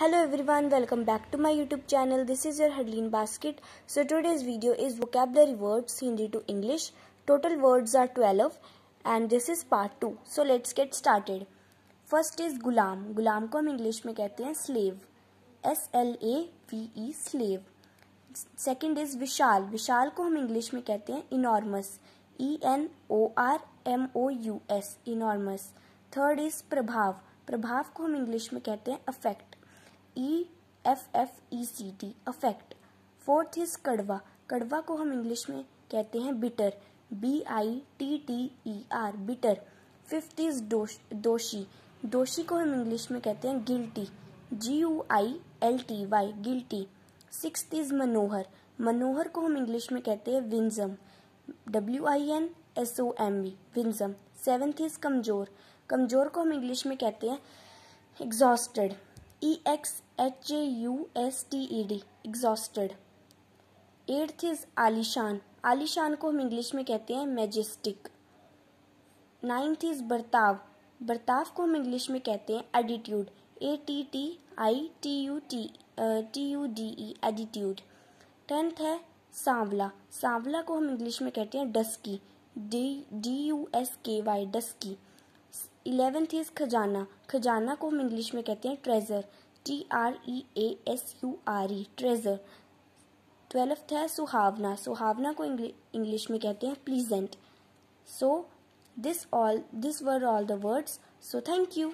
hello everyone welcome back to my YouTube channel this is your Hadleen basket so today's video is vocabulary words Hindi to English total words are twelve and this is part two so let's get started first is गुलाम गुलाम को हम English में कहते हैं slave S L A V E slave second is विशाल विशाल को हम इंग्लिश में कहते हैं enormous E N O R M O U S enormous third is प्रभाव प्रभाव को हम इंग्लिश में कहते हैं affect E F F E C T affect fourth is कड़वा कड़वा को हम इंग्लिश में कहते हैं bitter B I T T E R bitter fifth is दोषी दोषी को हम इंग्लिश में कहते हैं guilty G U I L T Y guilty six is मनोहर मनोहर को हम इंग्लिश में कहते हैं winsome W I N S O M V winsome seventh is कमज़ोर कमज़ोर को हम इंग्लिश में कहते हैं exhausted E X H A U S T E D exhausted eighth is आलिशान आलिशान को हम इंग्लिश में कहते हैं मैजेस्टिक नाइन्थ इज़ बर्ताव बर्ताव को हम इंग्लिश में कहते हैं attitude A T T I T U T T U D E attitude tenth है सांवला सांवला को हम इंग्लिश में कहते हैं dusky D D U S K Y dusky eleventh is खजाना खजाना को हम इंग्लिश में कहते हैं treasure T R E A S U R E treasure twelfth है सुहावना सुहावना को इंग्लिश में कहते हैं pleasant so this all this were all the words so thank you